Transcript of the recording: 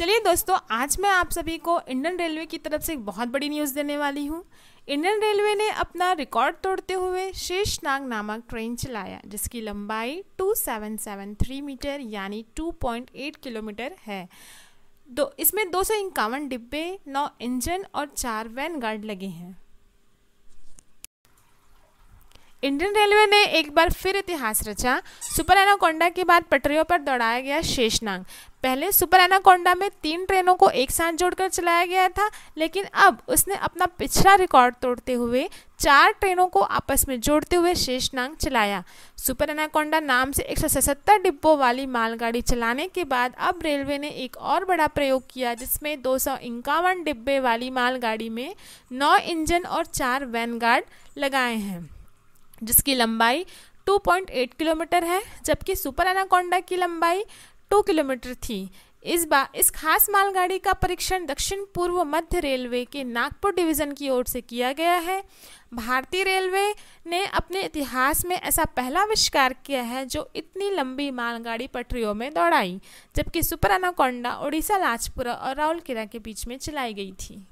चलिए दोस्तों आज मैं आप सभी को इंडियन रेलवे की तरफ से एक बहुत बड़ी न्यूज़ देने वाली हूँ इंडियन रेलवे ने अपना रिकॉर्ड तोड़ते हुए शेषनाग नामक ट्रेन चलाया जिसकी लंबाई 2773 मीटर यानी 2.8 किलोमीटर है दो इसमें दो सौ इक्यावन डिब्बे नौ इंजन और चार वैन गार्ड लगे हैं इंडियन रेलवे ने एक बार फिर इतिहास रचा सुपर एनाकोंडा के बाद पटरियों पर दौड़ाया गया शेषनाग पहले सुपर एनाकोंडा में तीन ट्रेनों को एक साथ जोड़कर चलाया गया था लेकिन अब उसने अपना पिछला रिकॉर्ड तोड़ते हुए चार ट्रेनों को आपस में जोड़ते हुए शेषनांग चलाया सुपर एनाकोंडा नाम से एक डिब्बों वाली मालगाड़ी चलाने के बाद अब रेलवे ने एक और बड़ा प्रयोग किया जिसमें दो डिब्बे वाली मालगाड़ी में नौ इंजन और चार वैन गार्ड लगाए हैं जिसकी लंबाई 2.8 किलोमीटर है जबकि सुपर एनाकोंडा की लंबाई टू किलोमीटर थी इस बार इस खास मालगाड़ी का परीक्षण दक्षिण पूर्व मध्य रेलवे के नागपुर डिवीज़न की ओर से किया गया है भारतीय रेलवे ने अपने इतिहास में ऐसा पहला आविष्कार किया है जो इतनी लंबी मालगाड़ी पटरियों में दौड़ाई जबकि सुपर अनाकोंडा ओडिशा लाजपुरा और राउलकेला के बीच में चलाई गई थी